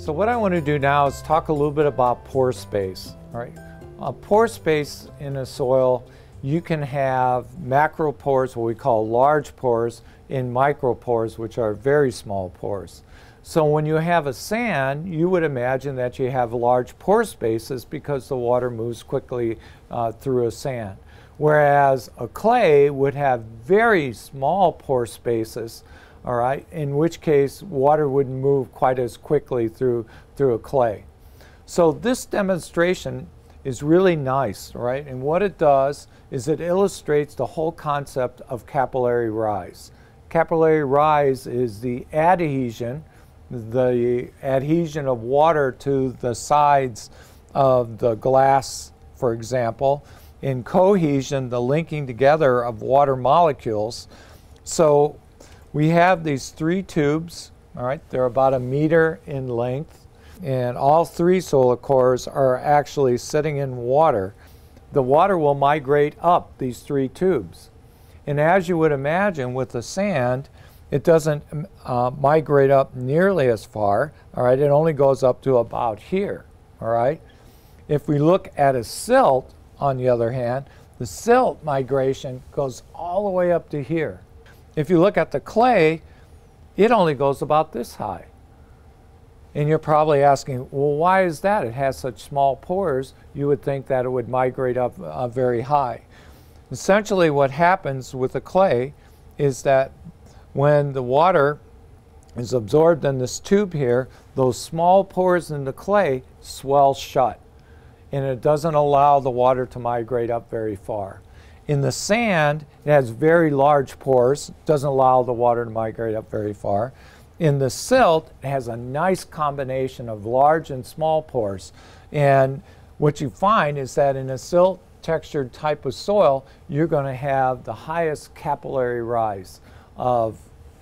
So what I want to do now is talk a little bit about pore space. All right, a pore space in a soil, you can have macro pores, what we call large pores, and micropores, which are very small pores. So when you have a sand, you would imagine that you have large pore spaces because the water moves quickly uh, through a sand. Whereas a clay would have very small pore spaces, all right? In which case, water wouldn't move quite as quickly through, through a clay. So this demonstration is really nice, right? And what it does is it illustrates the whole concept of capillary rise. Capillary rise is the adhesion, the adhesion of water to the sides of the glass, for example, in cohesion, the linking together of water molecules. So we have these three tubes, all right, they're about a meter in length, and all three solar cores are actually sitting in water. The water will migrate up these three tubes. And as you would imagine with the sand, it doesn't uh, migrate up nearly as far, all right? It only goes up to about here, all right? If we look at a silt, on the other hand, the silt migration goes all the way up to here. If you look at the clay, it only goes about this high. And you're probably asking, well, why is that? It has such small pores, you would think that it would migrate up uh, very high. Essentially, what happens with the clay is that when the water is absorbed in this tube here, those small pores in the clay swell shut, and it doesn't allow the water to migrate up very far. In the sand, it has very large pores, doesn't allow the water to migrate up very far. In the silt, it has a nice combination of large and small pores. And what you find is that in a silt textured type of soil, you're going to have the highest capillary rise of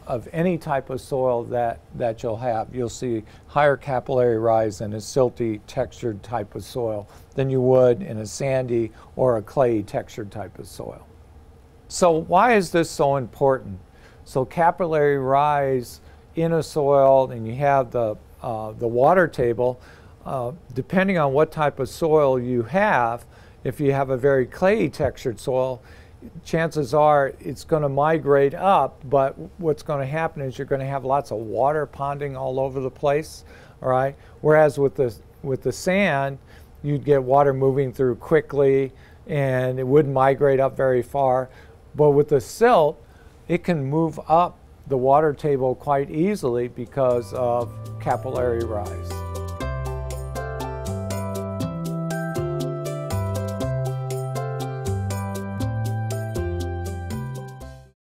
of any type of soil that, that you'll have. You'll see higher capillary rise in a silty textured type of soil than you would in a sandy or a clay textured type of soil. So why is this so important? So capillary rise in a soil and you have the, uh, the water table, uh, depending on what type of soil you have, if you have a very clay textured soil, chances are it's going to migrate up, but what's going to happen is you're going to have lots of water ponding all over the place, all right? Whereas with the, with the sand, you'd get water moving through quickly and it wouldn't migrate up very far. But with the silt, it can move up the water table quite easily because of capillary rise.